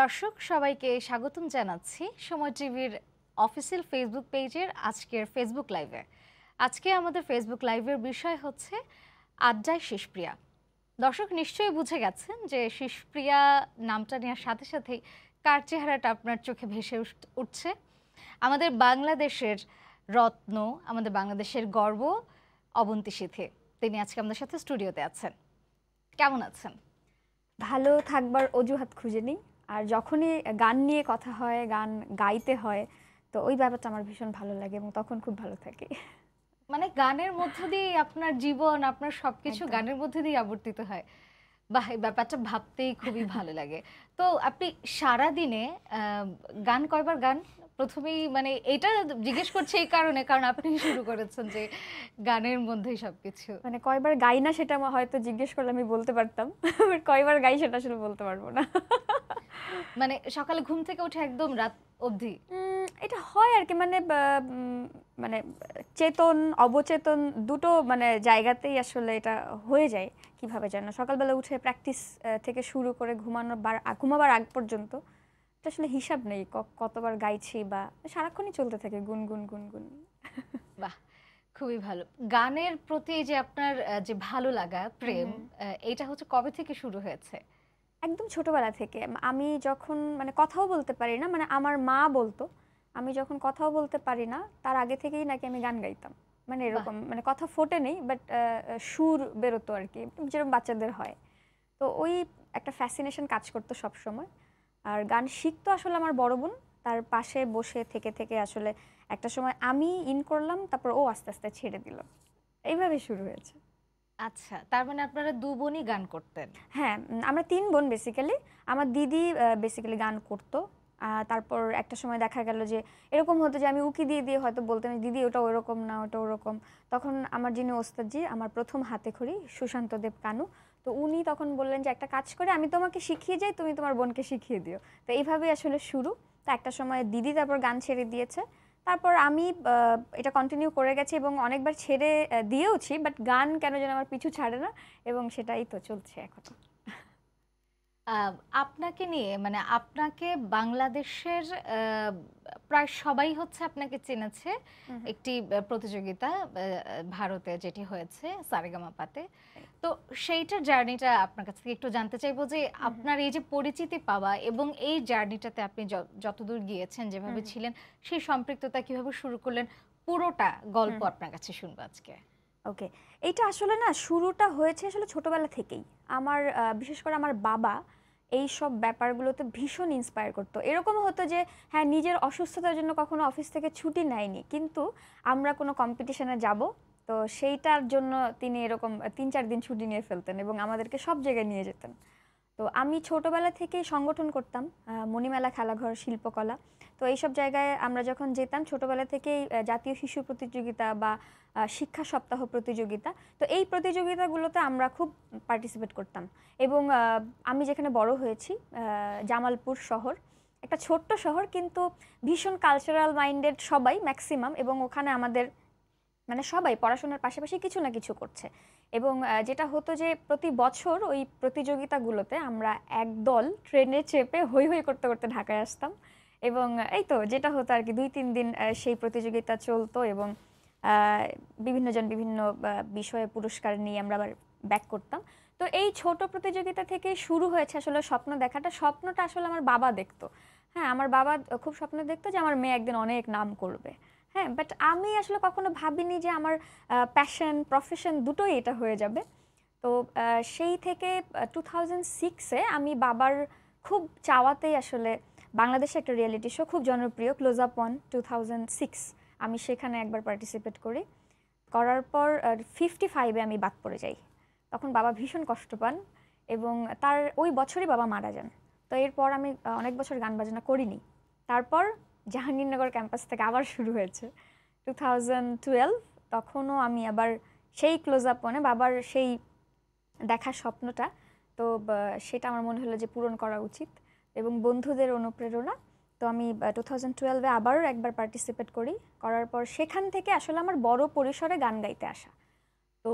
দর্শক সবাইকে স্বাগতম জানাচ্ছি সময় টিভির অফিসিয়াল ফেসবুক পেজের আজকের ফেসবুক লাইভে আজকে আমাদের ফেসবুক লাইভের বিষয় হচ্ছে আড্ডায় শিশপ্রিয়া দর্শক নিশ্চয়ই বুঝে গেছেন যে শিষপ্রিয়া নামটা নেওয়ার সাথে সাথেই কার চেহারাটা আপনার চোখে ভেসে উঠছে আমাদের বাংলাদেশের রত্ন আমাদের বাংলাদেশের গর্ব অবন্তী সিথে তিনি আজকে আমাদের সাথে স্টুডিওতে আছেন কেমন আছেন ভালো থাকবার অজুহাত খুঁজে নিই আর যখনই গান নিয়ে কথা হয় গান গাইতে হয় তো ওই ব্যাপারটা আমার ভীষণ ভালো লাগে এবং তখন খুব ভালো থাকি মানে গানের মধ্য দিয়ে আপনার জীবন আপনার সব কিছু গানের মধ্যে দিয়ে আবর্তিত হয় বা এই ব্যাপারটা ভাবতেই খুবই ভালো লাগে তো আপনি সারা দিনে গান কয়বার গান প্রথমেই মানে এটা জিজ্ঞেস করছে এই কারণে কারণ আপনি শুরু করেছেন যে গানের মধ্যেই সব কিছু মানে কয়বার গাই না সেটা হয়তো জিজ্ঞেস করলে আমি বলতে পারতাম কয়বার গাই সেটা আসলে বলতে পারবো না মানে সকালে ঘুম থেকে উঠে একদম রাত অবধি এটা হয় আর কি মানে মানে চেতন অবচেতন দুটো মানে জায়গাতেই আসলে এটা হয়ে যায় কিভাবে যেন সকালবেলা উঠে প্র্যাকটিস থেকে শুরু করে ঘুমানোর বার ঘুমাবার আগ পর্যন্ত এটা আসলে হিসাব নেই কতবার গাইছি বা সারাক্ষণই চলতে থাকে গুন গুন গুন গুন বাহ খুবই ভালো গানের প্রতি যে আপনার যে ভালো লাগা প্রেম এটা হচ্ছে কবে থেকে শুরু হয়েছে একদম ছোটবেলা থেকে আমি যখন মানে কথাও বলতে পারি না মানে আমার মা বলতো আমি যখন কথাও বলতে পারি না তার আগে থেকেই নাকি আমি গান গাইতাম মানে এরকম মানে কথা ফোটে নেই বাট সুর বেরোতো আর কি যেরকম বাচ্চাদের হয় তো ওই একটা ফ্যাসিনেশন কাজ করতো সবসময় আর গান শিখতো আসলে আমার বড় বোন তার পাশে বসে থেকে থেকে আসলে একটা সময় আমি ইন করলাম তারপর ও আস্তে আস্তে ছেড়ে দিল এইভাবে শুরু হয়েছে আচ্ছা তার মানে আপনারা দু বোনই গান করতেন হ্যাঁ আমরা তিন বোন বেসিক্যালি আমার দিদি বেসিক্যালি গান করতো তারপর একটা সময় দেখা গেল যে এরকম হতো যে আমি উকি দিয়ে দিয়ে হয়তো বলতাম দিদি ওটা ওরকম না ওটা ওরকম তখন আমার যিনি ওস্তাদজি আমার প্রথম হাতে খড়ি সুশান্ত দেব কানু তো উনি তখন বললেন যে একটা কাজ করে আমি তোমাকে শিখিয়ে যাই তুমি তোমার বোনকে শিখিয়ে দিও তো এইভাবেই আসলে শুরু তো একটা সময় দিদি তারপর গান ছেড়ে দিয়েছে তারপর আমি এটা কন্টিনিউ করে গেছি এবং অনেকবার ছেড়ে দিয়েওছি বাট গান কেন যেন আমার পিছু ছাড়ে না এবং সেটাই তো চলছে এখন আপনাকে নিয়ে মানে আপনাকে বাংলাদেশের প্রায় সবাই হচ্ছে আপনাকে চেনেছে একটি প্রতিযোগিতা ভারতে যেটি হয়েছে সারেগামাপাতে তো সেইটার জার্নিটা আপনার কাছ থেকে একটু জানতে চাইবো যে আপনার এই যে পরিচিতি পাওয়া এবং এই জার্নিটাতে আপনি যতদূর গিয়েছেন যেভাবে ছিলেন সেই সম্পৃক্ততা কিভাবে শুরু করলেন পুরোটা গল্প আপনার কাছে শুনবো আজকে ওকে এইটা আসলে না শুরুটা হয়েছে আসলে ছোটবেলা থেকেই আমার বিশেষ করে আমার বাবা এই সব ব্যাপারগুলোতে ভীষণ ইন্সপায়ার করতো এরকম হতো যে হ্যাঁ নিজের অসুস্থতার জন্য কখনো অফিস থেকে ছুটি নেয়নি কিন্তু আমরা কোনো কম্পিটিশনে যাব তো সেইটার জন্য তিনি এরকম তিন চার দিন ছুটি নিয়ে ফেলতেন এবং আমাদেরকে সব জায়গায় নিয়ে যেতেন তো আমি ছোটবেলা থেকে সংগঠন করতাম মণিমেলা খেলাঘর শিল্পকলা তো এইসব জায়গায় আমরা যখন যেতাম ছোটবেলা থেকেই জাতীয় শিশু প্রতিযোগিতা বা শিক্ষা সপ্তাহ প্রতিযোগিতা তো এই প্রতিযোগিতাগুলোতে আমরা খুব পার্টিসিপেট করতাম এবং আমি যেখানে বড় হয়েছি জামালপুর শহর একটা ছোট্ট শহর কিন্তু ভীষণ কালচারাল মাইন্ডেড সবাই ম্যাক্সিমাম এবং ওখানে আমাদের মানে সবাই পড়াশোনার পাশাপাশি কিছু না কিছু করছে এবং যেটা হতো যে প্রতি বছর ওই প্রতিযোগিতাগুলোতে আমরা একদল ট্রেনে চেপে হৈ হৈ করতে করতে ঢাকায় আসতাম এবং এই তো যেটা হতো আর কি দুই তিন দিন সেই প্রতিযোগিতা চলতো এবং বিভিন্নজন বিভিন্ন বিষয়ে পুরস্কার নিয়ে আমরা আবার ব্যাক করতাম তো এই ছোট প্রতিযোগিতা থেকে শুরু হয়েছে আসলে স্বপ্ন দেখাটা স্বপ্নটা আসলে আমার বাবা দেখতো হ্যাঁ আমার বাবা খুব স্বপ্ন দেখতো যে আমার মেয়ে একদিন অনেক নাম করবে হ্যাঁ বাট আমি আসলে কখনো ভাবিনি যে আমার প্যাশন প্রফেশন দুটোই এটা হয়ে যাবে তো সেই থেকে টু থাউজেন্ড সিক্সে আমি বাবার খুব চাওয়াতেই আসলে বাংলাদেশে একটা রিয়েলিটি শো খুব জনপ্রিয় close up on two thousand six আমি সেখানে একবার পার্টিসিপেট করি করার পর ফিফটি ফাইভে আমি বাদ পড়ে যাই তখন বাবা ভীষণ কষ্ট পান এবং তার ওই বছরই বাবা মারা যান তো এরপর আমি অনেক বছর গান বাজনা করিনি তারপর জাহাঙ্গীরনগর ক্যাম্পাস থেকে আবার শুরু হয়েছে টু থাউজেন্ড টুয়েলভ তখনও আমি আবার সেই ক্লোজ আপ মানে বাবার সেই দেখার স্বপ্নটা তো সেটা আমার মনে হলো যে পূরণ করা উচিত এবং বন্ধুদের অনুপ্রেরণা তো আমি টু থাউজেন্ড টুয়েলভে আবারও একবার পার্টিসিপেট করি করার পর সেখান থেকে আসলে আমার বড় পরিসরে গান গাইতে আসা তো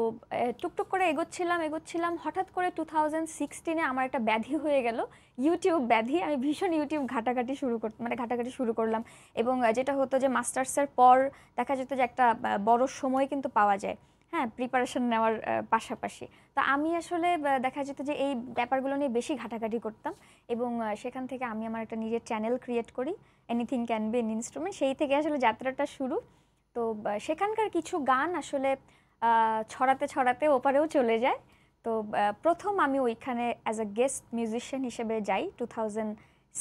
টুকটুক করে এগোচ্ছিলাম এগোচ্ছিলাম হঠাৎ করে টু থাউজেন্ড সিক্সটিনে আমার একটা ব্যাধি হয়ে গেল ইউটিউব ব্যাধি আমি ভীষণ ইউটিউব ঘাটাঘাটি শুরু কর মানে ঘাটাঘাটি শুরু করলাম এবং যেটা হতো যে মাস্টার্সের পর দেখা যেত যে একটা বড় সময় কিন্তু পাওয়া যায় হ্যাঁ প্রিপারেশন নেওয়ার পাশাপাশি তো আমি আসলে দেখা যেত যে এই ব্যাপারগুলো নিয়ে বেশি ঘাটাঘাটি করতাম এবং সেখান থেকে আমি আমার একটা নিজের চ্যানেল ক্রিয়েট করি anything can be an instrument সেই থেকে আসলে যাত্রাটা শুরু তো সেখানকার কিছু গান আসলে ছড়াতে ছড়াতে ওপারেও চলে যায় তো প্রথম আমি ওইখানে অ্যাজ আ গেস্ট মিউজিশিয়ান হিসেবে যাই টু থাউজেন্ড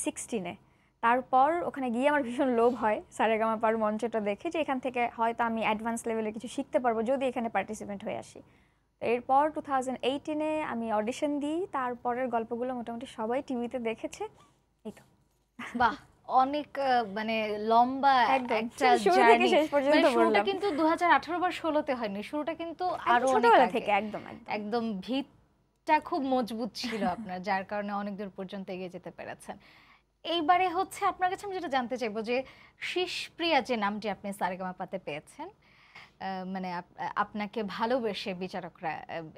সিক্সটিনে তারপর ওখানে গিয়ে আমার ভীষণ লোভ হয় পার মঞ্চটা দেখে যে এখান থেকে হয়তো আমি অ্যাডভান্স লেভেলে কিছু শিখতে পারবো যদি এখানে পার্টিসিপেন্ট হয়ে আসি এরপর টু থাউজেন্ড এইটিনে আমি অডিশন দিই তারপরের গল্পগুলো মোটামুটি সবাই টিভিতে দেখেছে এই তো বাহ অনেক মানে লম্বা একটা জার্নি মানে শুরুটা কিন্তু 2018 বা 16 তে হয়নি শুরুটা কিন্তু আরো ছোটবেলা থেকে একদম একদম ভিতটা খুব মজবুত ছিল আপনার যার কারণে অনেক দূর পর্যন্ত এগিয়ে যেতে পেরেছেন এইবারে হচ্ছে আপনার কাছে আমি যেটা জানতে চাইবো যে শিশপ্রিয়া যে নামটি আপনি সারেগামাপাতে পেয়েছেন মানে আপনাকে ভালোবেসে বিচারকরা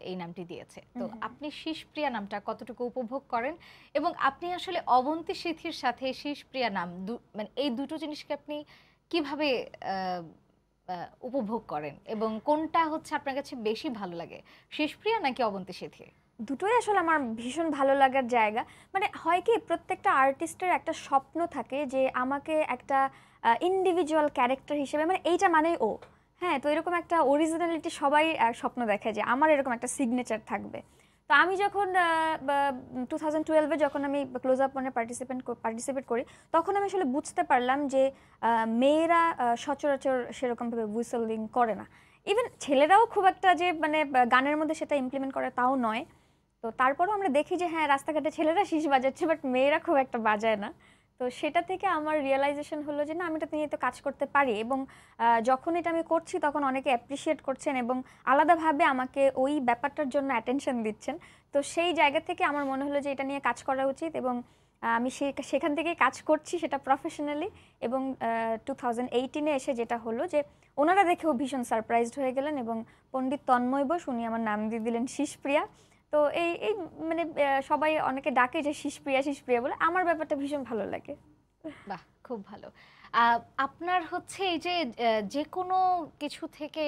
এই নামটি দিয়েছে তো আপনি শীষপ্রিয়া নামটা কতটুকু উপভোগ করেন এবং আপনি আসলে অবন্তি সিথির সাথে শীষপ্রিয়া নাম মানে এই দুটো জিনিসকে আপনি কিভাবে উপভোগ করেন এবং কোনটা হচ্ছে আপনার কাছে বেশি ভালো লাগে শীষপ্রিয়া নাকি অবন্তি সিথি দুটোই আসলে আমার ভীষণ ভালো লাগার জায়গা মানে হয় কি প্রত্যেকটা আর্টিস্টের একটা স্বপ্ন থাকে যে আমাকে একটা ইন্ডিভিজুয়াল ক্যারেক্টার হিসেবে মানে এইটা মানেই ও হ্যাঁ তো এরকম একটা অরিজিনালিটি সবাই স্বপ্ন দেখে যে আমার এরকম একটা সিগনেচার থাকবে তো আমি যখন টু থাউজেন্ড টুয়েলভে যখন আমি ক্লোজ আপ মানে পার্টিসিপেন্ট পার্টিসিপেট করি তখন আমি আসলে বুঝতে পারলাম যে মেয়েরা সচরাচর সেরকমভাবে হুইসেলিং করে না ইভেন ছেলেরাও খুব একটা যে মানে গানের মধ্যে সেটা ইমপ্লিমেন্ট করে তাও নয় তো তারপরও আমরা দেখি যে হ্যাঁ রাস্তাঘাটে ছেলেরা শীষ বাজাচ্ছে বাট মেয়েরা খুব একটা বাজায় না তো সেটা থেকে আমার রিয়েলাইজেশন হলো যে না আমি এটা নিয়ে তো কাজ করতে পারি এবং যখন এটা আমি করছি তখন অনেকে অ্যাপ্রিসিয়েট করছেন এবং আলাদাভাবে আমাকে ওই ব্যাপারটার জন্য অ্যাটেনশন দিচ্ছেন তো সেই জায়গা থেকে আমার মনে হলো যে এটা নিয়ে কাজ করা উচিত এবং আমি সে সেখান থেকেই কাজ করছি সেটা প্রফেশনালি এবং টু থাউজেন্ড এইটিনে এসে যেটা হলো যে ওনারা দেখেও ভীষণ সারপ্রাইজড হয়ে গেলেন এবং পণ্ডিত তন্ময় বোস উনি আমার নাম দিয়ে দিলেন শিষপ্রিয়া তো এই এই মানে সবাই অনেকে ডাকে যে শিসপ্রিয়া শিসপ্রিয়া বলে আমার ব্যাপারটা ভীষণ ভালো লাগে বাহ খুব ভালো আপনার হচ্ছে এই যে যে কোনো কিছু থেকে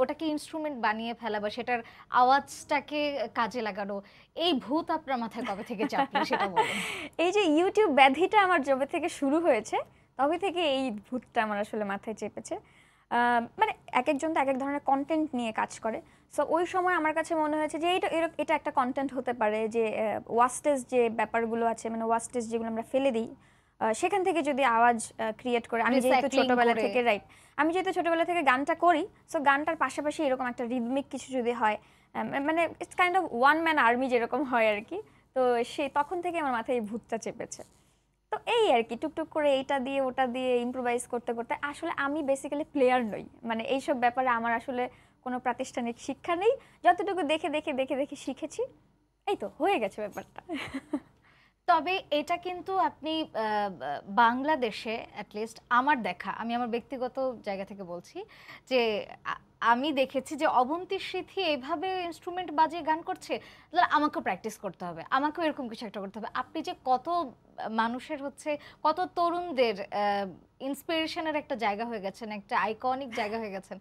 ওটাকে ইনস্ট্রুমেন্ট বানিয়ে ফেলা বা সেটার আওয়াজটাকে কাজে লাগানো এই ভূত আপনার মাথায় কবে থেকে চাপলো সেটা এই যে ইউটিউব ব্যাধিটা আমার জবে থেকে শুরু হয়েছে তবে থেকে এই ভূতটা আমার আসলে মাথায় চেপেছে মানে এক একজন তো এক এক ধরনের কন্টেন্ট নিয়ে কাজ করে সো ওই সময় আমার কাছে মনে হয়েছে যে এটা এটা একটা কন্টেন্ট হতে পারে যে ওয়াস্টেজ যে ব্যাপারগুলো আছে মানে ওয়াস্টেজ যেগুলো আমরা ফেলে দিই সেখান থেকে যদি আওয়াজ ক্রিয়েট করে আমি যেহেতু ছোটবেলা থেকে রাইট আমি যেহেতু ছোটবেলা থেকে গানটা করি সো গানটার পাশাপাশি এরকম একটা রিদমিক কিছু যদি হয় মানে it's kind of one man army যেরকম হয় আর কি তো সে তখন থেকে আমার মাথায় এই ভূতটা চেপেছে তো এই আর কি টুকটুক করে এইটা দিয়ে ওটা দিয়ে ইম্প্রোভাইজ করতে করতে আসলে আমি বেসিক্যালি প্লেয়ার নই মানে এইসব ব্যাপারে আমার আসলে কোনো প্রাতিষ্ঠানিক শিক্ষা নেই যতটুকু দেখে দেখে দেখে দেখে শিখেছি এই তো হয়ে গেছে ব্যাপারটা তবে এটা কিন্তু আপনি বাংলাদেশে অ্যাটলিস্ট আমার দেখা আমি আমার ব্যক্তিগত জায়গা থেকে বলছি যে আমি দেখেছি যে অবন্তী সিথি এইভাবে ইনস্ট্রুমেন্ট বাজিয়ে গান করছে আমাকেও প্র্যাকটিস করতে হবে আমাকেও এরকম কিছু একটা করতে হবে আপনি যে কত মানুষের হচ্ছে কত তরুণদের ইন্সপিরেশনের একটা জায়গা হয়ে গেছেন একটা আইকনিক জায়গা হয়ে গেছেন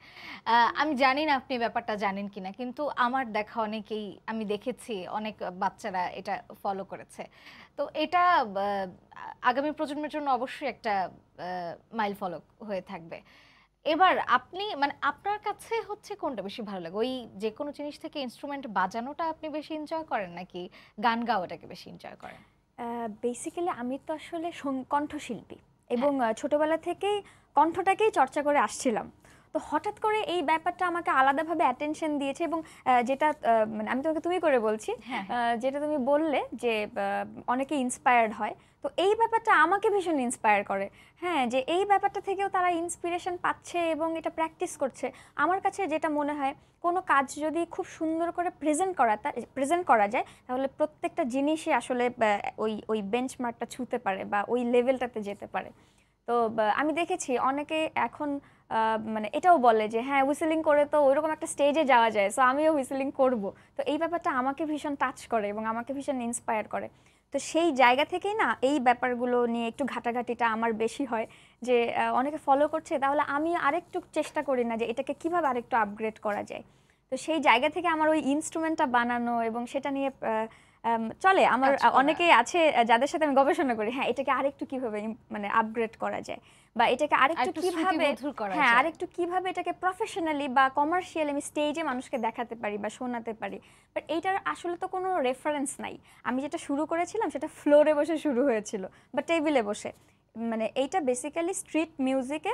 আমি জানি না আপনি ব্যাপারটা জানেন কিনা কিন্তু আমার দেখা অনেকেই আমি দেখেছি অনেক বাচ্চারা এটা ফলো করেছে তো এটা আগামী প্রজন্মের জন্য অবশ্যই একটা মাইল ফলক হয়ে থাকবে এবার আপনি মানে আপনার কাছে হচ্ছে কোনটা বেশি ভালো লাগে ওই যে কোনো জিনিস থেকে ইনস্ট্রুমেন্ট বাজানোটা আপনি বেশি এনজয় করেন নাকি গান গাওয়াটাকে বেশি এনজয় করেন বেসিক্যালি আমি তো আসলে কণ্ঠশিল্পী এবং হ্যাঁ। ছোটবেলা থেকেই কণ্ঠটাকেই চর্চা করে আসছিলাম তো হঠাৎ করে এই ব্যাপারটা আমাকে আলাদাভাবে অ্যাটেনশন দিয়েছে এবং যেটা মানে আমি তোমাকে তুমি করে বলছি হ্যাঁ, হ্যাঁ। যেটা তুমি বললে যে অনেকে ইন্সপায়ার্ড হয় তো এই ব্যাপারটা আমাকে ভীষণ ইন্সপায়ার করে হ্যাঁ যে এই ব্যাপারটা থেকেও তারা ইন্সপিরেশন পাচ্ছে এবং এটা প্র্যাকটিস করছে আমার কাছে যেটা মনে হয় কোনো কাজ যদি খুব সুন্দর করে প্রেজেন্ট করা তা প্রেজেন্ট করা যায় তাহলে প্রত্যেকটা জিনিসই আসলে ওই ওই বেঞ্চমার্কটা ছুঁতে পারে বা ওই লেভেলটাতে যেতে পারে তো আমি দেখেছি অনেকে এখন মানে এটাও বলে যে হ্যাঁ হুইসেলিং করে তো ওইরকম একটা স্টেজে যাওয়া যায় সো আমিও হুইসেলিং করব তো এই ব্যাপারটা আমাকে ভীষণ টাচ করে এবং আমাকে ভীষণ ইন্সপায়ার করে তো সেই জায়গা থেকেই না এই ব্যাপারগুলো নিয়ে একটু ঘাটাঘাটিটা আমার বেশি হয় যে অনেকে ফলো করছে তাহলে আমি আরেকটু চেষ্টা করি না যে এটাকে কীভাবে আরেকটু আপগ্রেড করা যায় তো সেই জায়গা থেকে আমার ওই ইনস্ট্রুমেন্টটা বানানো এবং সেটা নিয়ে চলে আমার অনেকেই আছে যাদের সাথে আমি গবেষণা করি হ্যাঁ এটাকে আরেকটু কিভাবে মানে আপগ্রেড করা যায় বা এটাকে আরেকটু কিভাবে হ্যাঁ আরেকটু কিভাবে এটাকে প্রফেশনালি বা কমার্শিয়ালি আমি স্টেজে মানুষকে দেখাতে পারি বা শোনাতে পারি বাট এইটার আসলে তো কোনো রেফারেন্স নাই আমি যেটা শুরু করেছিলাম সেটা ফ্লোরে বসে শুরু হয়েছিল বা টেবিলে বসে মানে এইটা বেসিক্যালি স্ট্রিট মিউজিকে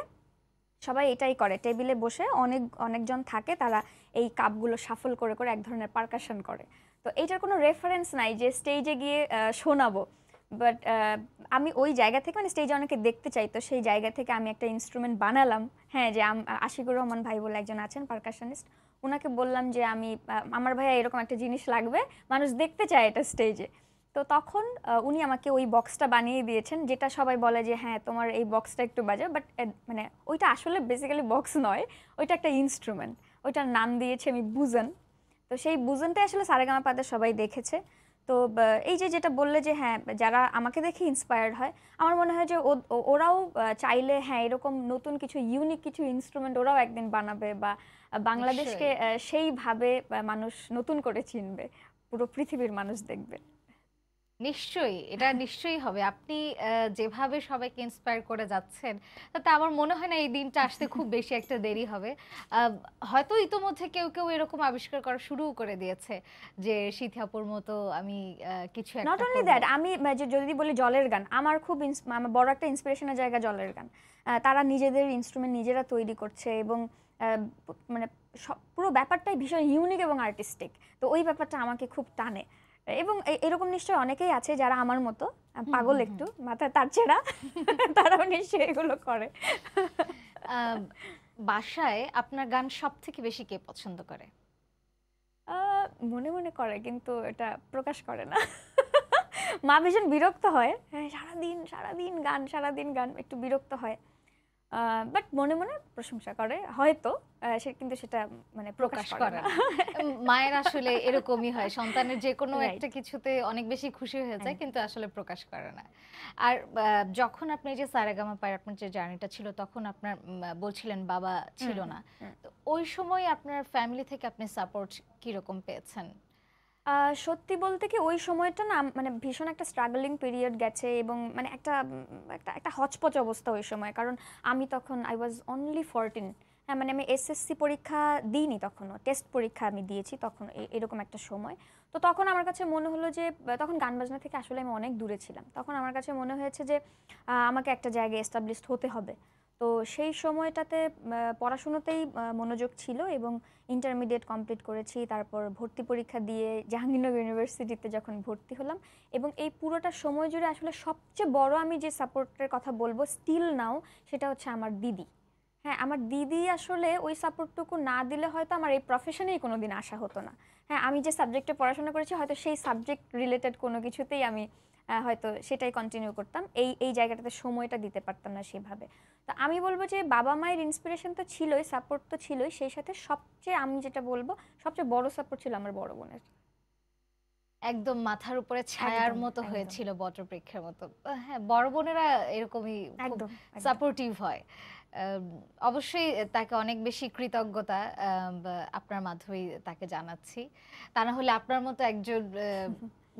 সবাই এটাই করে টেবিলে বসে অনেক অনেকজন থাকে তারা এই কাপগুলো সাফল করে করে এক ধরনের পারকাশন করে তো এইটার কোনো রেফারেন্স নাই যে স্টেজে গিয়ে শোনাবো বাট আমি ওই জায়গা থেকে মানে স্টেজে অনেকে দেখতে চাই তো সেই জায়গা থেকে আমি একটা ইনস্ট্রুমেন্ট বানালাম হ্যাঁ যে আশিকুর রহমান ভাই বলে একজন আছেন পারকাশনিস্ট ওনাকে বললাম যে আমি আমার ভাইয়া এরকম একটা জিনিস লাগবে মানুষ দেখতে চায় এটা স্টেজে তো তখন উনি আমাকে ওই বক্সটা বানিয়ে দিয়েছেন যেটা সবাই বলে যে হ্যাঁ তোমার এই বক্সটা একটু বাজা বাট মানে ওইটা আসলে বেসিক্যালি বক্স নয় ওইটা একটা ইনস্ট্রুমেন্ট ওইটার নাম দিয়েছে আমি বুজান তো সেই বুজনটাই আসলে সারেগামাপাদের সবাই দেখেছে তো এই যে যেটা বললে যে হ্যাঁ যারা আমাকে দেখে ইন্সপায়ার্ড হয় আমার মনে হয় যে ওরাও চাইলে হ্যাঁ এরকম নতুন কিছু ইউনিক কিছু ইনস্ট্রুমেন্ট ওরাও একদিন বানাবে বা বাংলাদেশকে সেইভাবে মানুষ নতুন করে চিনবে পুরো পৃথিবীর মানুষ দেখবে নিশ্চয়ই এটা নিশ্চয়ই হবে আপনি যেভাবে সবাইকে ইন্সপায়ার করে যাচ্ছেন তাতে আমার মনে হয় না এই দিনটা আসতে খুব বেশি একটা দেরি হবে হয়তো ইতোমধ্যে কেউ কেউ এরকম আবিষ্কার করা শুরু করে দিয়েছে যে শীতাপুর মতো আমি কিছু নট অনলি দ্যাট আমি যদি বলি জলের গান আমার খুব আমার বড় একটা ইন্সপিরেশনের জায়গা জলের গান তারা নিজেদের ইনস্ট্রুমেন্ট নিজেরা তৈরি করছে এবং মানে সব পুরো ব্যাপারটাই ভীষণ ইউনিক এবং আর্টিস্টিক তো ওই ব্যাপারটা আমাকে খুব টানে এবং এরকম নিশ্চয় অনেকেই আছে যারা আমার মতো পাগল একটু মাথা তার ছেড়া তারাও নিশ্চয়ই এগুলো করে বাসায় আপনার গান সব থেকে বেশি কে পছন্দ করে মনে মনে করে কিন্তু এটা প্রকাশ করে না মা ভীষণ বিরক্ত হয় হ্যাঁ, সারাদিন সারাদিন গান সারাদিন গান একটু বিরক্ত হয় বাট মনে মনে প্রশংসা করে হয়তো সে কিন্তু সেটা মানে প্রকাশ করে মায়ের আসলে এরকমই হয় সন্তানের যে কোনো একটা কিছুতে অনেক বেশি খুশি হয়ে যায় কিন্তু আসলে প্রকাশ করে না আর যখন আপনি যে সারেগামা পায় আপনার যে জার্নিটা ছিল তখন আপনার বলছিলেন বাবা ছিল না তো ওই সময় আপনার ফ্যামিলি থেকে আপনি সাপোর্ট কিরকম পেয়েছেন সত্যি বলতে কি ওই সময়টা না মানে ভীষণ একটা স্ট্রাগলিং পিরিয়ড গেছে এবং মানে একটা একটা একটা হচপচ অবস্থা ওই সময় কারণ আমি তখন আই ওয়াজ অনলি ফোরটিন হ্যাঁ মানে আমি এসএসসি পরীক্ষা দিইনি তখনও টেস্ট পরীক্ষা আমি দিয়েছি তখন এরকম একটা সময় তো তখন আমার কাছে মনে হলো যে তখন গান বাজনা থেকে আসলে আমি অনেক দূরে ছিলাম তখন আমার কাছে মনে হয়েছে যে আমাকে একটা জায়গায় এস্টাবলিশ হতে হবে তো সেই সময়টাতে পড়াশুনোতেই মনোযোগ ছিল এবং ইন্টারমিডিয়েট কমপ্লিট করেছি তারপর ভর্তি পরীক্ষা দিয়ে জাহাঙ্গীরনগর ইউনিভার্সিটিতে যখন ভর্তি হলাম এবং এই পুরোটা সময় জুড়ে আসলে সবচেয়ে বড় আমি যে সাপোর্টের কথা বলবো স্টিল নাও সেটা হচ্ছে আমার দিদি হ্যাঁ আমার দিদি আসলে ওই সাপোর্টটুকু না দিলে হয়তো আমার এই প্রফেশনেই কোনো দিন আসা হতো না হ্যাঁ আমি যে সাবজেক্টে পড়াশোনা করেছি হয়তো সেই সাবজেক্ট রিলেটেড কোনো কিছুতেই আমি হয়তো সেটাই কন্টিনিউ করতাম এই এই জায়গাটাতে সময়টা দিতে পারতাম না সেভাবে তো আমি বলবো যে বাবা মায়ের ইন্সপিরেশন তো ছিলই সাপোর্ট তো ছিলই সেই সাথে সবচেয়ে আমি যেটা বলবো সবচেয়ে বড় সাপোর্ট ছিল আমার বড় বোনের একদম মাথার উপরে ছায়ার মতো হয়েছিল বটবৃক্ষের মতো হ্যাঁ বড় বোনেরা এরকমই সাপোর্টিভ হয় অবশ্যই তাকে অনেক বেশি কৃতজ্ঞতা আপনার মাধ্যমেই তাকে জানাচ্ছি তা না হলে আপনার মতো একজন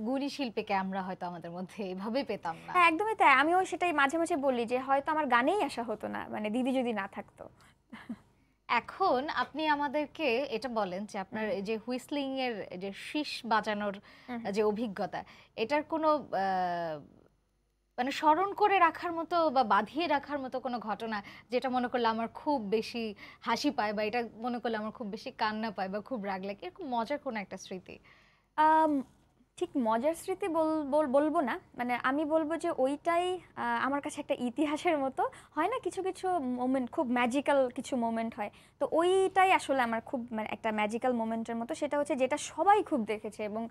গুণী শিল্পীকে আমরা হয়তো আমাদের মধ্যে এইভাবে পেতাম না হ্যাঁ, একদমই তাই আমিও সেটাই মাঝে মাঝে বলি যে হয়তো আমার গানেই আসা হতো না মানে দিদি যদি না থাকতো এখন আপনি আমাদেরকে এটা বলেন যে আপনার যে হুইসলিং এর যে শীষ বাজানোর যে অভিজ্ঞতা এটার কোনো মানে স্মরণ করে রাখার মতো বা বাঁধিয়ে রাখার মতো কোনো ঘটনা যেটা মনে করলে আমার খুব বেশি হাসি পায় বা এটা মনে করলে আমার খুব বেশি কান্না পায় বা খুব রাগ লাগে এরকম মজার কোনো একটা স্মৃতি ঠিক মজার স্মৃতি বলবো না মানে আমি বলবো যে ওইটাই আমার কাছে একটা ইতিহাসের মতো হয় না কিছু কিছু মোমেন্ট খুব ম্যাজিক্যাল কিছু মোমেন্ট হয় তো ওইটাই আসলে আমার খুব মানে একটা ম্যাজিক্যাল মোমেন্টের মতো সেটা হচ্ছে যেটা সবাই খুব দেখেছে এবং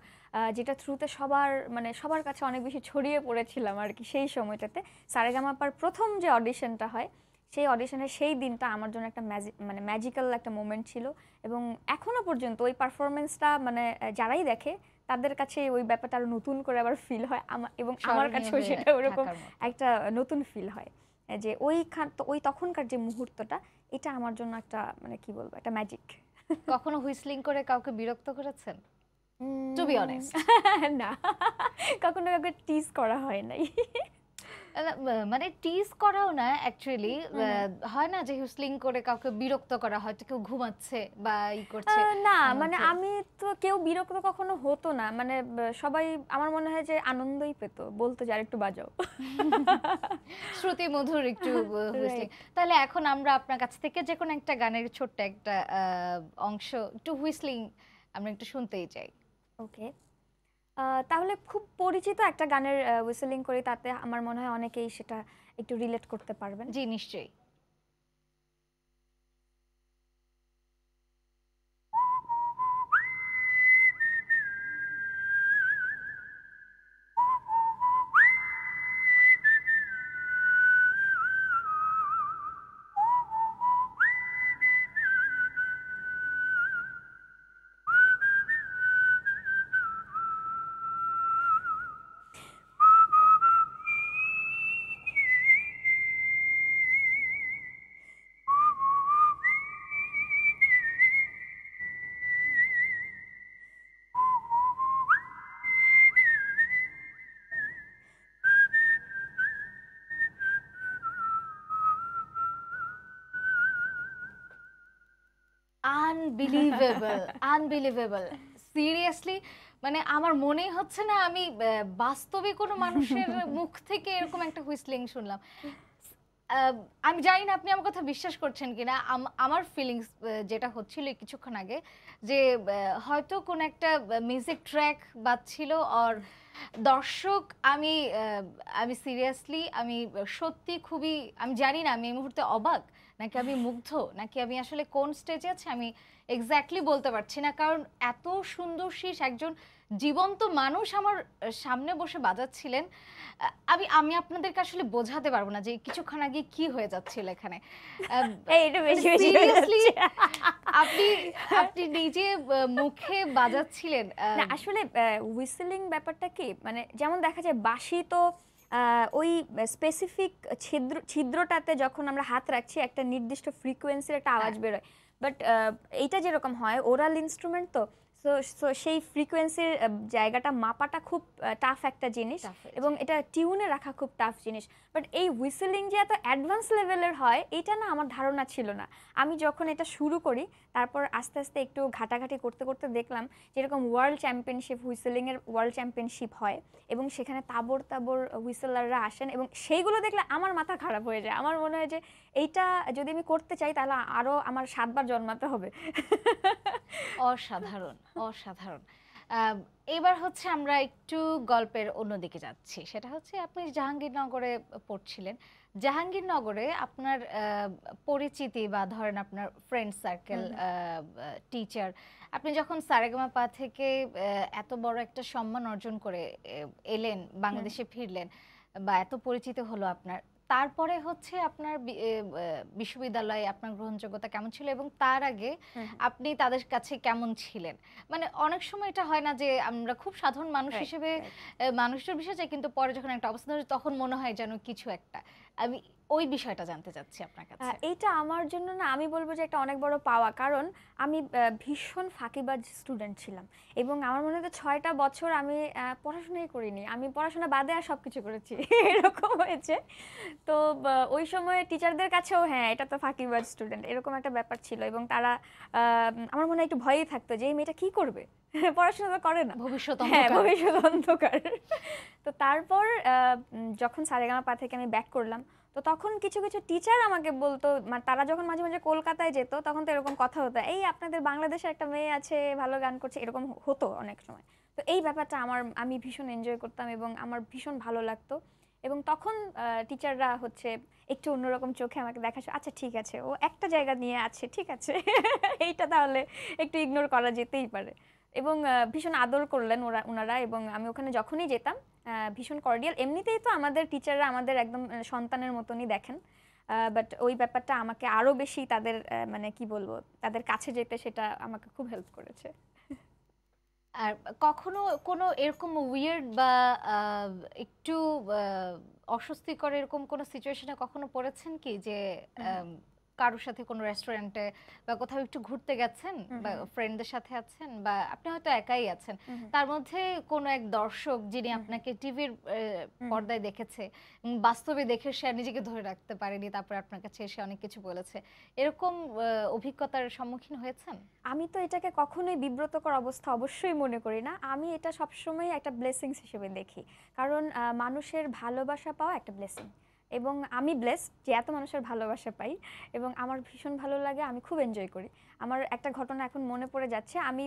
যেটা থ্রুতে সবার মানে সবার কাছে অনেক বেশি ছড়িয়ে পড়েছিলাম আর কি সেই সময়টাতে সারেগামাপার প্রথম যে অডিশনটা হয় সেই অডিশনের সেই দিনটা আমার জন্য একটা ম্যাজিক মানে ম্যাজিক্যাল একটা মোমেন্ট ছিল এবং এখনও পর্যন্ত ওই পারফরমেন্সটা মানে যারাই দেখে তাদের কাছে ওই ব্যাপারটা আরো নতুন করে আবার ফিল হয় এবং আমার কাছেও সেটা ওরকম একটা নতুন ফিল হয় যে ওই ওই তখনকার যে মুহূর্তটা এটা আমার জন্য একটা মানে কি বলবো একটা ম্যাজিক কখনো হুইসলিং করে কাউকে বিরক্ত করেছেন টু বি অনেস্ট না কখনো কাউকে টিজ করা হয় নাই মানে টিজ করাও না অ্যাকচুয়ালি হয় না যে হুসলিং করে কাউকে বিরক্ত করা হয় কেউ ঘুমাচ্ছে বা ই করছে না মানে আমি তো কেউ বিরক্ত কখনো হতো না মানে সবাই আমার মনে হয় যে আনন্দই পেত বলতো যে আরেকটু বাজাও শ্রুতি মধুর একটু হুইসলিং তাহলে এখন আমরা আপনার কাছ থেকে যে কোনো একটা গানের ছোট্ট একটা অংশ একটু হুইসলিং আমরা একটু শুনতেই চাই ওকে তাহলে খুব পরিচিত একটা গানের উইসেলিং করি তাতে আমার মনে হয় অনেকেই সেটা একটু রিলেট করতে পারবেন জি নিশ্চয়ই আনবিলিভেবল আনবিলিভেবল সিরিয়াসলি মানে আমার মনেই হচ্ছে না আমি বাস্তবে কোনো মানুষের মুখ থেকে এরকম একটা হুইসলিং শুনলাম আমি জানি না আপনি আমার কথা বিশ্বাস করছেন কিনা আমার ফিলিংস যেটা হচ্ছিল কিছুক্ষণ আগে যে হয়তো কোন একটা মিউজিক ট্র্যাক বাজছিল আর দর্শক আমি আমি সিরিয়াসলি আমি সত্যি খুবই আমি জানি না আমি এই মুহূর্তে অবাক নাকি আমি মুগ্ধ নাকি আমি আসলে কোন স্টেজে আছি আমি এক্স্যাক্টলি বলতে পারছি না কারণ এত সুন্দর শীষ একজন জীবন্ত মানুষ আমার সামনে বসে বাজাচ্ছিলেন আমি আমি আপনাদেরকে আসলে বোঝাতে পারবো না যে কিছুক্ষণ আগে কি হয়ে যাচ্ছিল এখানে আপনি আপনি নিজে মুখে বাজাচ্ছিলেন আসলে হুইসেলিং ব্যাপারটা কি মানে যেমন দেখা যায় বাসি তো ওই স্পেসিফিক ছিদ্র ছিদ্রটাতে যখন আমরা হাত রাখছি একটা নির্দিষ্ট ফ্রিকোয়েন্সির একটা হ্যাঁ। আওয়াজ বেরোয় বাট এইটা যেরকম হয় ওরাল ইনস্ট্রুমেন্ট তো সো সো সেই ফ্রিকোয়েন্সির জায়গাটা মাপাটা খুব টাফ একটা জিনিস এবং এটা টিউনে রাখা খুব টাফ জিনিস বাট এই হুইসেলিং যে এত অ্যাডভান্স লেভেলের হয় এটা না আমার ধারণা ছিল না আমি যখন এটা শুরু করি তারপর আস্তে আস্তে একটু ঘাটাঘাটি করতে করতে দেখলাম যেরকম ওয়ার্ল্ড চ্যাম্পিয়নশিপ হুইসেলিংয়ের ওয়ার্ল্ড চ্যাম্পিয়নশিপ হয় এবং সেখানে তাবর তাবর হুইসেলাররা আসেন এবং সেইগুলো দেখলে আমার মাথা খারাপ হয়ে যায় আমার মনে হয় যে এইটা যদি আমি করতে চাই তাহলে আরও আমার সাতবার জন্মাতে হবে অসাধারণ অসাধারণ এবার হচ্ছে আমরা একটু গল্পের অন্যদিকে যাচ্ছি সেটা হচ্ছে আপনি জাহাঙ্গীরনগরে পড়ছিলেন জাহাঙ্গীরনগরে আপনার পরিচিতি বা ধরেন আপনার ফ্রেন্ড সার্কেল টিচার আপনি যখন সারেগামাপা থেকে এত বড় একটা সম্মান অর্জন করে এলেন বাংলাদেশে ফিরলেন বা এত পরিচিত হলো আপনার তারপরে হচ্ছে আপনার বিশ্ববিদ্যালয়ে আপনার গ্রহণযোগ্যতা কেমন ছিল এবং তার আগে হ্যাঁ, হ্যাঁ। আপনি তাদের কাছে কেমন ছিলেন মানে অনেক সময় এটা হয় না যে আমরা খুব সাধারণ মানুষ হিসেবে মানুষের বিষয় চাই কিন্তু পরে যখন একটা অবস্থান তখন মনে হয় যেন কিছু একটা আমি ওই বিষয়টা জানতে চাচ্ছি আপনার কাছে এটা আমার জন্য না আমি বলবো যে একটা অনেক বড় পাওয়া কারণ আমি ভীষণ ফাঁকিবাজ স্টুডেন্ট ছিলাম এবং আমার মনে হয় ছয়টা বছর আমি পড়াশোনাই করিনি আমি পড়াশোনা বাদে আর সব কিছু করেছি এরকম হয়েছে তো ওই সময় টিচারদের কাছেও হ্যাঁ এটা তো ফাঁকিবাজ স্টুডেন্ট এরকম একটা ব্যাপার ছিল এবং তারা আমার মনে হয় একটু ভয়েই থাকতো যে এই মেয়েটা কী করবে পড়াশোনা তো করে না ভবিষ্যৎ হ্যাঁ ভবিষ্যৎ অন্ধকার তো তারপর যখন সারেগামা পা থেকে আমি ব্যাক করলাম তো তখন কিছু কিছু টিচার আমাকে বলতো তারা যখন মাঝে মাঝে কলকাতায় যেত তখন তো এরকম কথা হতো এই আপনাদের বাংলাদেশে একটা মেয়ে আছে ভালো গান করছে এরকম হতো অনেক সময় তো এই ব্যাপারটা আমার আমি ভীষণ এনজয় করতাম এবং আমার ভীষণ ভালো লাগতো এবং তখন টিচাররা হচ্ছে একটু অন্যরকম চোখে আমাকে দেখাচ্ছে আচ্ছা ঠিক আছে ও একটা জায়গা নিয়ে আছে ঠিক আছে এইটা তাহলে একটু ইগনোর করা যেতেই পারে এবং ভীষণ আদর করলেন ওরা ওনারা এবং আমি ওখানে যখনই যেতাম ভীষণ কর্ডিয়াল এমনিতেই তো আমাদের টিচাররা আমাদের একদম সন্তানের মতনই দেখেন বাট ওই ব্যাপারটা আমাকে আরও বেশি তাদের মানে কি বলবো তাদের কাছে যেতে সেটা আমাকে খুব হেল্প করেছে আর কখনো কোনো এরকম উইয়ার্ড বা একটু অস্বস্তিকর এরকম কোনো সিচুয়েশনে কখনো পড়েছেন কি যে কারোর সাথে কোনো রেস্টুরেন্টে বা কোথাও একটু ঘুরতে গেছেন বা ফ্রেন্ডদের সাথে আছেন বা আপনি হয়তো একাই আছেন তার মধ্যে কোনো এক দর্শক যিনি আপনাকে টিভির পর্দায় দেখেছে বাস্তবে দেখে সে নিজেকে ধরে রাখতে পারেনি তারপরে আপনার কাছে এসে অনেক কিছু বলেছে এরকম অভিজ্ঞতার সম্মুখীন হয়েছেন আমি তো এটাকে কখনোই বিব্রতকর অবস্থা অবশ্যই মনে করি না আমি এটা সবসময় একটা ব্লেসিংস হিসেবে দেখি কারণ মানুষের ভালোবাসা পাওয়া একটা ব্লেসিং এবং আমি ব্লেস যে এত মানুষের ভালোবাসা পাই এবং আমার ভীষণ ভালো লাগে আমি খুব এনজয় করি আমার একটা ঘটনা এখন মনে পড়ে যাচ্ছে আমি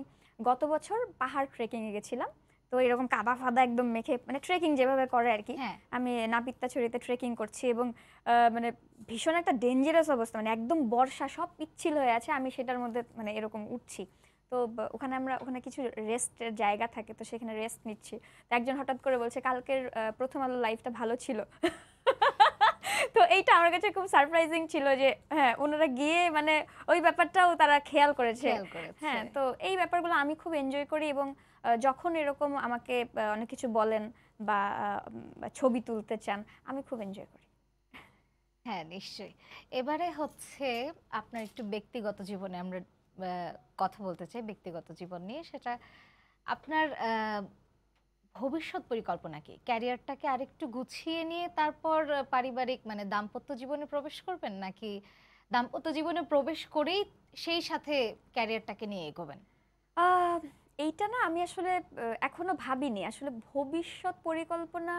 গত বছর পাহাড় ট্রেকিংয়ে গেছিলাম তো এরকম কাদা ফাদা একদম মেখে মানে ট্রেকিং যেভাবে করে আর কি হ্যাঁ। আমি নাপিত্তাছড়িতে ট্রেকিং করছি এবং মানে ভীষণ একটা ডেঞ্জারাস অবস্থা মানে একদম বর্ষা সব পিচ্ছিল হয়ে আছে আমি সেটার মধ্যে মানে এরকম উঠছি তো ওখানে আমরা ওখানে কিছু রেস্টের জায়গা থাকে তো সেখানে রেস্ট নিচ্ছি তো একজন হঠাৎ করে বলছে কালকের প্রথম আলো লাইফটা ভালো ছিল তো এইটা আমার কাছে খুব সারপ্রাইজিং ছিল যে হ্যাঁ ওনারা গিয়ে মানে ওই ব্যাপারটাও তারা খেয়াল করেছে হ্যাঁ তো এই ব্যাপারগুলো আমি খুব এনজয় করি এবং যখন এরকম আমাকে অনেক কিছু বলেন বা ছবি তুলতে চান আমি খুব এনজয় করি হ্যাঁ নিশ্চয়ই এবারে হচ্ছে আপনার একটু ব্যক্তিগত জীবনে আমরা কথা বলতে চাই ব্যক্তিগত জীবন নিয়ে সেটা আপনার ভবিষ্যৎ পরিকল্পনা কি ক্যারিয়ারটাকে আরেকটু গুছিয়ে নিয়ে তারপর পারিবারিক মানে দাম্পত্য জীবনে প্রবেশ করবেন নাকি দাম্পত্য জীবনে প্রবেশ করেই সেই সাথে ক্যারিয়ারটাকে নিয়ে এগোবেন এইটা না আমি আসলে এখনো ভাবিনি আসলে ভবিষ্যৎ পরিকল্পনা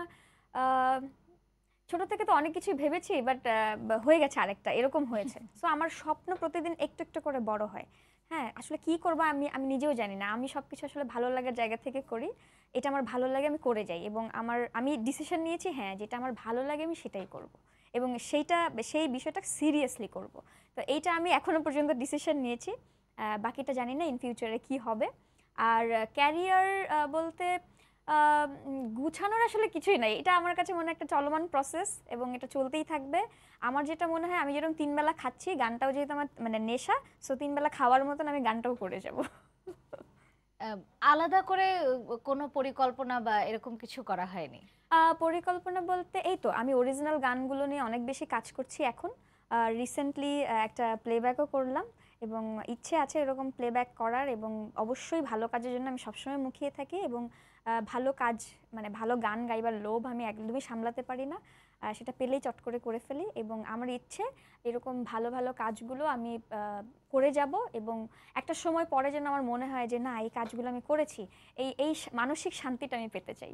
ছোট থেকে তো অনেক কিছুই ভেবেছি বাট হয়ে গেছে আরেকটা এরকম হয়েছে সো আমার স্বপ্ন প্রতিদিন একটু একটু করে বড় হয় হ্যাঁ আসলে কি করবো আমি আমি নিজেও জানি না আমি সব কিছু আসলে ভালো লাগার জায়গা থেকে করি এটা আমার ভালো লাগে আমি করে যাই এবং আমার আমি ডিসিশন নিয়েছি হ্যাঁ যেটা আমার ভালো লাগে আমি সেটাই করব। এবং সেইটা সেই বিষয়টা সিরিয়াসলি করব। তো এইটা আমি এখনও পর্যন্ত ডিসিশন নিয়েছি বাকিটা জানি না ইন ফিউচারে কি হবে আর ক্যারিয়ার বলতে গুছানোর আসলে কিছুই নাই এটা আমার কাছে মনে একটা চলমান প্রসেস এবং এটা চলতেই থাকবে আমার যেটা মনে হয় আমি যেরকম তিনবেলা খাচ্ছি গানটাও যেহেতু আমার মানে নেশা সো তিনবেলা খাওয়ার মতন আমি গানটাও করে যাব আলাদা করে কোনো পরিকল্পনা বা এরকম কিছু করা হয়নি পরিকল্পনা বলতে এই তো আমি অরিজিনাল গানগুলো নিয়ে অনেক বেশি কাজ করছি এখন রিসেন্টলি একটা প্লেব্যাকও করলাম এবং ইচ্ছে আছে এরকম প্লেব্যাক করার এবং অবশ্যই ভালো কাজের জন্য আমি সবসময় মুখিয়ে থাকি এবং ভালো কাজ মানে ভালো গান গাইবার লোভ আমি একদমই সামলাতে পারি না সেটা পেলেই চট করে করে ফেলি এবং আমার ইচ্ছে এরকম ভালো ভালো কাজগুলো আমি করে যাব এবং একটা সময় পরে যেন আমার মনে হয় যে না এই কাজগুলো আমি করেছি এই এই মানসিক শান্তিটা আমি পেতে চাই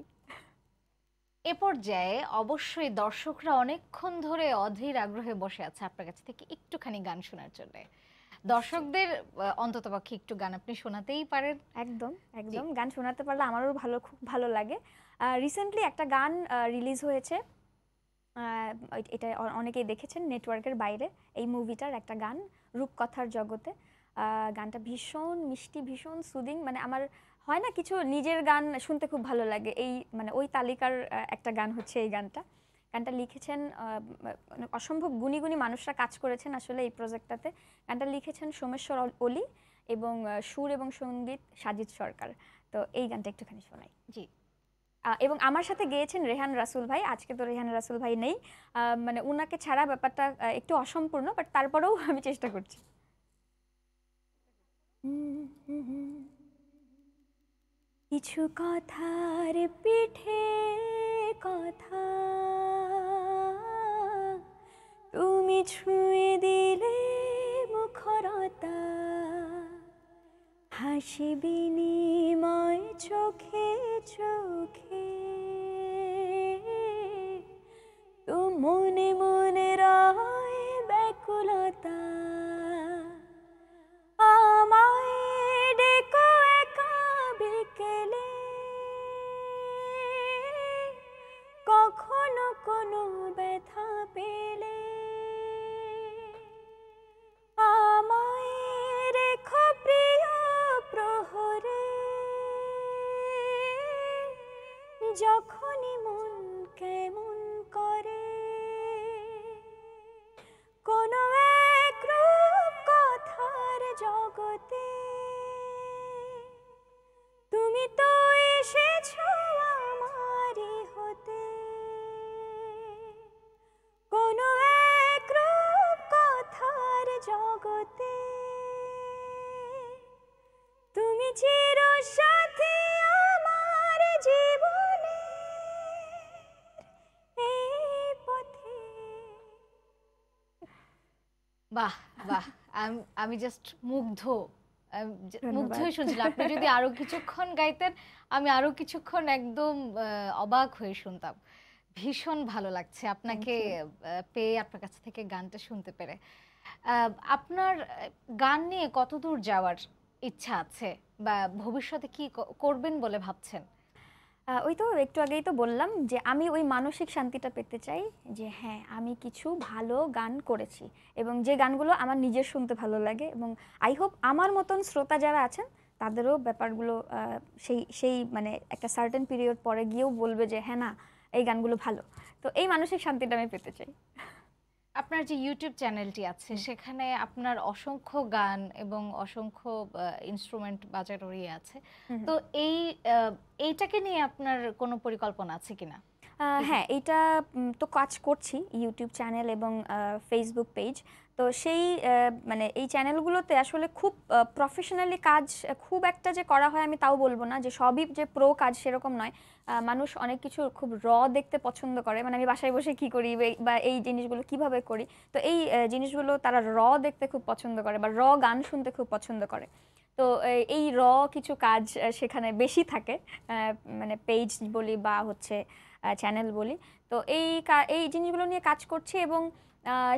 এ পর্যায়ে অবশ্যই দর্শকরা অনেকক্ষণ ধরে অধীর আগ্রহে বসে আছে আপনার কাছ থেকে একটুখানি গান শোনার জন্য দর্শকদের অন্তত পক্ষে একটু গান আপনি শোনাতেই পারেন একদম একদম গান শোনাতে পারলে আমারও ভালো খুব ভালো লাগে রিসেন্টলি একটা গান রিলিজ হয়েছে এটা অনেকেই দেখেছেন নেটওয়ার্কের বাইরে এই মুভিটার একটা গান রূপকথার জগতে গানটা ভীষণ মিষ্টি ভীষণ সুদিং মানে আমার হয় না কিছু নিজের গান শুনতে খুব ভালো লাগে এই মানে ওই তালিকার একটা গান হচ্ছে এই গানটা গানটা লিখেছেন মানে অসম্ভব গুণী গুণী মানুষরা কাজ করেছেন আসলে এই প্রজেক্টটাতে গানটা লিখেছেন সোমেশ্বর অলি এবং সুর এবং সঙ্গীত সাজিদ সরকার তো এই গানটা একটুখানি শোনাই জি এবং আমার সাথে গিয়েছেন রেহান রাসুল ভাই আজকে তো রেহান রাসুল ভাই নেই মানে উনাকে ছাড়া ব্যাপারটা একটু অসম্পূর্ণ বাট তারপরেও আমি চেষ্টা করছি কিছু কথার পিঠে কথা তুমি ছুঁয়ে দিলে মুখরতা হাসি বিনিময় চোখে চোখে তো মনে মনে রাখ বাহ বাহ আমি জাস্ট মুগ্ধ মুগ্ধ শুনছিলাম আপনি যদি আরো কিছুক্ষণ গাইতেন আমি আরো কিছুক্ষণ একদম অবাক হয়ে শুনতাম ভীষণ ভালো লাগছে আপনাকে পেয়ে আপনার কাছ থেকে গানটা শুনতে পেরে আপনার গান নিয়ে কতদূর যাওয়ার ইচ্ছা আছে বা ভবিষ্যতে কি করবেন বলে ভাবছেন ওই তো একটু আগেই তো বললাম যে আমি ওই মানসিক শান্তিটা পেতে চাই যে হ্যাঁ আমি কিছু ভালো গান করেছি এবং যে গানগুলো আমার নিজের শুনতে ভালো লাগে এবং আই হোপ আমার মতন শ্রোতা যারা আছেন তাদেরও ব্যাপারগুলো সেই সেই মানে একটা সার্টেন পিরিয়ড পরে গিয়েও বলবে যে হ্যাঁ না এই গানগুলো ভালো তো এই মানসিক শান্তিটা আমি পেতে চাই আপনার যে ইউটিউব চ্যানেলটি আছে সেখানে আপনার অসংখ্য গান এবং অসংখ্য ইনস্ট্রুমেন্ট বাজারই আছে তো এই এইটাকে নিয়ে আপনার কোনো পরিকল্পনা আছে কিনা হ্যাঁ এটা তো কাজ করছি ইউটিউব চ্যানেল এবং ফেসবুক পেজ তো সেই মানে এই চ্যানেলগুলোতে আসলে খুব প্রফেশনালি কাজ খুব একটা যে করা হয় আমি তাও বলবো না যে সবই যে প্রো কাজ সেরকম নয় মানুষ অনেক কিছু খুব র দেখতে পছন্দ করে মানে আমি বাসায় বসে কি করি বা এই জিনিসগুলো কিভাবে করি তো এই জিনিসগুলো তারা র দেখতে খুব পছন্দ করে বা র গান শুনতে খুব পছন্দ করে তো এই র কিছু কাজ সেখানে বেশি থাকে মানে পেজ বলি বা হচ্ছে চ্যানেল বলি তো এই এই জিনিসগুলো নিয়ে কাজ করছি এবং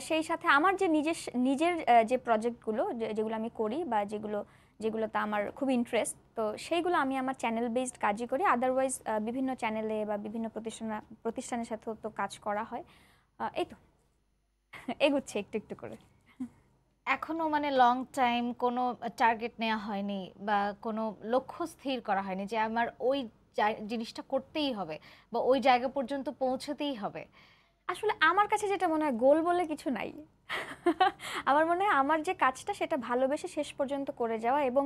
সেই সাথে আমার যে নিজের নিজের যে প্রজেক্টগুলো যেগুলো আমি করি বা যেগুলো যেগুলো তো আমার খুব ইন্টারেস্ট তো সেইগুলো আমি আমার চ্যানেল বেসড কাজই করি আদারওয়াইজ বিভিন্ন চ্যানেলে বা বিভিন্ন প্রতিষ্ঠান প্রতিষ্ঠানের সাথেও তো কাজ করা হয় এই তো এগুচ্ছে একটু একটু করে এখনো মানে লং টাইম কোনো টার্গেট নেওয়া হয়নি বা কোনো লক্ষ্য স্থির করা হয়নি যে আমার ওই জিনিসটা করতেই হবে বা ওই জায়গা পর্যন্ত পৌঁছতেই হবে আসলে আমার কাছে যেটা মনে হয় গোল বলে কিছু নাই আমার মনে হয় আমার যে কাজটা সেটা ভালোবেসে শেষ পর্যন্ত করে যাওয়া এবং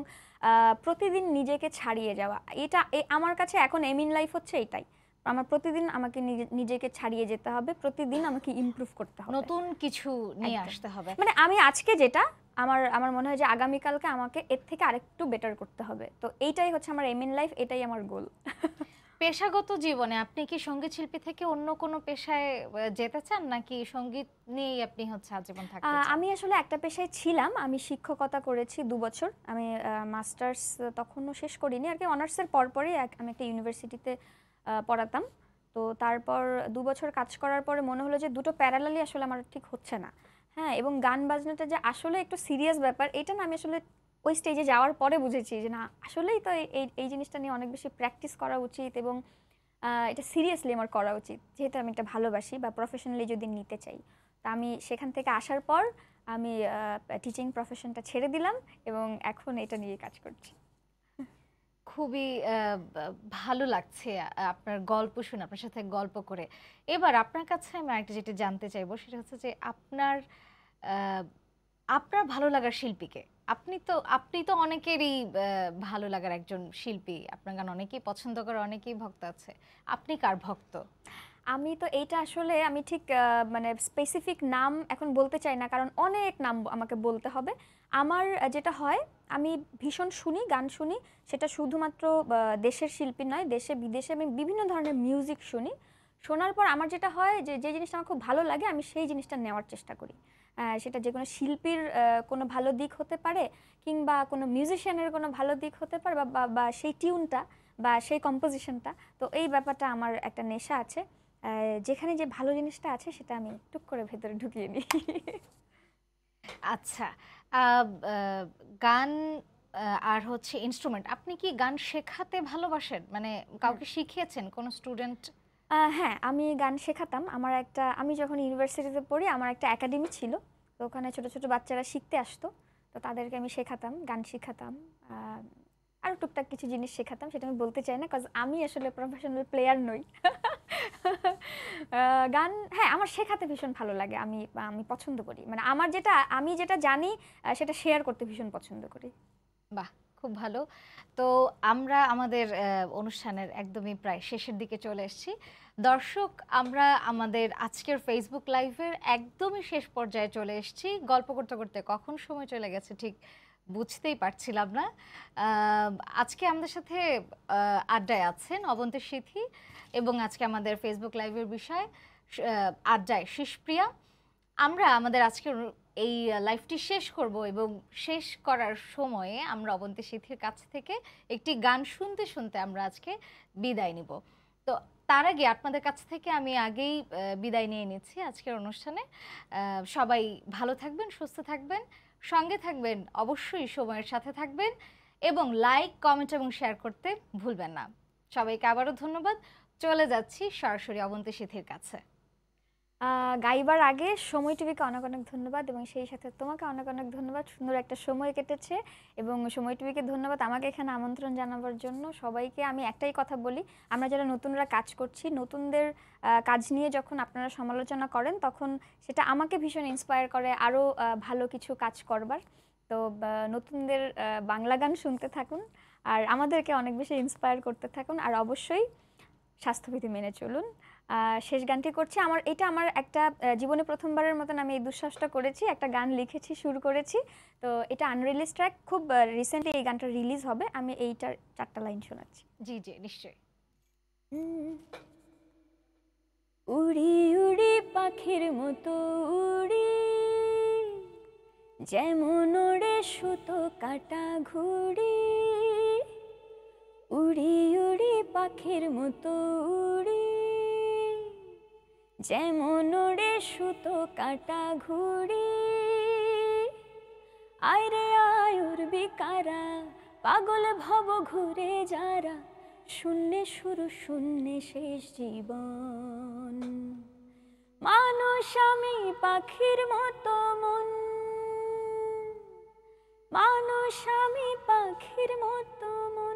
প্রতিদিন নিজেকে ছাড়িয়ে যাওয়া এটা আমার কাছে এখন এম ইন লাইফ হচ্ছে এটাই আমার প্রতিদিন আমাকে নিজেকে ছাড়িয়ে যেতে হবে প্রতিদিন আমাকে ইমপ্রুভ করতে হবে নতুন কিছু নিয়ে আসতে হবে মানে আমি আজকে যেটা আমার আমার মনে হয় যে আগামীকালকে আমাকে এর থেকে আরেকটু বেটার করতে হবে তো এইটাই হচ্ছে আমার এম ইন লাইফ এটাই আমার গোল পেশাগত জীবনে আপনি কি সঙ্গীত শিল্পী থেকে অন্য কোনো পেশায় যেতে চান নাকি সঙ্গীত নিয়েই আপনি হচ্ছে আজীবন থাকতে আমি আসলে একটা পেশায় ছিলাম আমি শিক্ষকতা করেছি দু বছর আমি মাস্টার্স তখনও শেষ করিনি আর কি অনার্সের পরপরই আমি একটা ইউনিভার্সিটিতে পড়াতাম তো তারপর দু বছর কাজ করার পরে মনে হলো যে দুটো প্যারালালি আসলে আমার ঠিক হচ্ছে না হ্যাঁ এবং গান বাজনাটা যে আসলে একটু সিরিয়াস ব্যাপার এটা না আমি আসলে ওই স্টেজে যাওয়ার পরে বুঝেছি যে না আসলেই তো এই এই জিনিসটা নিয়ে অনেক বেশি প্র্যাকটিস করা উচিত এবং এটা সিরিয়াসলি আমার করা উচিত যেহেতু আমি এটা ভালোবাসি বা প্রফেশনালি যদি নিতে চাই তো আমি সেখান থেকে আসার পর আমি টিচিং প্রফেশনটা ছেড়ে দিলাম এবং এখন এটা নিয়ে কাজ করছি খুবই ভালো লাগছে আপনার গল্প শুনে আপনার সাথে গল্প করে এবার আপনার কাছে আমি আরেকটা যেটা জানতে চাইবো সেটা হচ্ছে যে আপনার আপনার ভালো লাগার শিল্পীকে আপনি তো আপনি তো অনেকেরই ভালো লাগার একজন শিল্পী আপনার গান অনেকেই পছন্দ করে অনেকেই ভক্ত আছে আপনি কার ভক্ত আমি তো এইটা আসলে আমি ঠিক মানে স্পেসিফিক নাম এখন বলতে চাই না কারণ অনেক নাম আমাকে বলতে হবে আমার যেটা হয় আমি ভীষণ শুনি গান শুনি সেটা শুধুমাত্র দেশের শিল্পী নয় দেশে বিদেশে আমি বিভিন্ন ধরনের মিউজিক শুনি শোনার পর আমার যেটা হয় যে যে জিনিসটা আমার খুব ভালো লাগে আমি সেই জিনিসটা নেওয়ার চেষ্টা করি সেটা যে কোনো শিল্পীর কোনো ভালো দিক হতে পারে কিংবা কোনো মিউজিশিয়ানের কোনো ভালো দিক হতে পারে বা বা সেই টিউনটা বা সেই কম্পোজিশনটা তো এই ব্যাপারটা আমার একটা নেশা আছে যেখানে যে ভালো জিনিসটা আছে সেটা আমি টুক করে ভেতরে ঢুকিয়ে নিই আচ্ছা গান আর হচ্ছে ইনস্ট্রুমেন্ট আপনি কি গান শেখাতে ভালোবাসেন মানে হ্যাঁ। কাউকে শিখিয়েছেন কোনো স্টুডেন্ট হ্যাঁ আমি গান শেখাতাম আমার একটা আমি যখন ইউনিভার্সিটিতে পড়ি আমার একটা একাডেমি ছিল তো ওখানে ছোট ছোট বাচ্চারা শিখতে আসতো তো তাদেরকে আমি শেখাতাম গান শেখাতাম আরও টুকটাক কিছু জিনিস শেখাতাম সেটা আমি বলতে চাই না কজ আমি আসলে প্রফেশনাল প্লেয়ার নই গান হ্যাঁ আমার শেখাতে ভীষণ ভালো লাগে আমি আমি পছন্দ করি মানে আমার যেটা আমি যেটা জানি সেটা শেয়ার করতে ভীষণ পছন্দ করি বাহ খুব ভালো তো আমরা আমাদের অনুষ্ঠানের একদমই প্রায় শেষের দিকে চলে এসেছি দর্শক আমরা আমাদের আজকের ফেসবুক লাইভের একদমই শেষ পর্যায়ে চলে এসেছি গল্প করতে করতে কখন সময় চলে গেছে ঠিক বুঝতেই পারছিলাম না আজকে আমাদের সাথে আড্ডায় আছেন অবন্তী সিথি এবং আজকে আমাদের ফেসবুক লাইভের বিষয় আড্ডায় শিশপ্রিয়া আমরা আমাদের আজকের এই লাইফটি শেষ করব এবং শেষ করার সময়ে আমরা অবন্তী সিথির কাছ থেকে একটি গান শুনতে শুনতে আমরা আজকে বিদায় নিব তো তার আগে আপনাদের কাছ থেকে আমি আগেই বিদায় নিয়ে নিচ্ছি আজকের অনুষ্ঠানে সবাই ভালো থাকবেন সুস্থ থাকবেন সঙ্গে থাকবেন অবশ্যই সময়ের সাথে থাকবেন এবং লাইক কমেন্ট এবং শেয়ার করতে ভুলবেন না সবাইকে আবারও ধন্যবাদ চলে যাচ্ছি সরাসরি অবন্তী সিথির কাছে গাইবার আগে সময় টিভিকে অনেক অনেক ধন্যবাদ এবং সেই সাথে তোমাকে অনেক অনেক ধন্যবাদ সুন্দর একটা সময় কেটেছে এবং সময় টিভিকে ধন্যবাদ আমাকে এখানে আমন্ত্রণ জানাবার জন্য সবাইকে আমি একটাই কথা বলি আমরা যারা নতুনরা কাজ করছি নতুনদের কাজ নিয়ে যখন আপনারা সমালোচনা করেন তখন সেটা আমাকে ভীষণ ইন্সপায়ার করে আরও ভালো কিছু কাজ করবার তো নতুনদের বাংলা গান শুনতে থাকুন আর আমাদেরকে অনেক বেশি ইন্সপায়ার করতে থাকুন আর অবশ্যই স্বাস্থ্যবিধি মেনে চলুন শেষ গানটি করছি আমার এটা আমার একটা জীবনে প্রথমবারের মতন আমি এই দুঃসাহসটা করেছি একটা গান লিখেছি শুরু করেছি তো এটা আনরিলিজ ট্র্যাক খুব রিসেন্টলি এই গানটা রিলিজ হবে আমি এইটার চারটা লাইন শোনাচ্ছি জি জি নিশ্চয়ই উড়ি উড়ি পাখির মতো উড়ি যেমন ওড়ে সুতো কাটা ঘুড়ি উড়ি উড়ি পাখির মতো উড়ি যেমন রে সুতো কাটা ঘুড়ি আয়রে আয়ুর বিকারা পাগল ভব ঘুরে যারা শূন্যে শুরু শূন্যে শেষ জীবন মানুষ আমি পাখির মতো মন মানুষ আমি পাখির মতো মন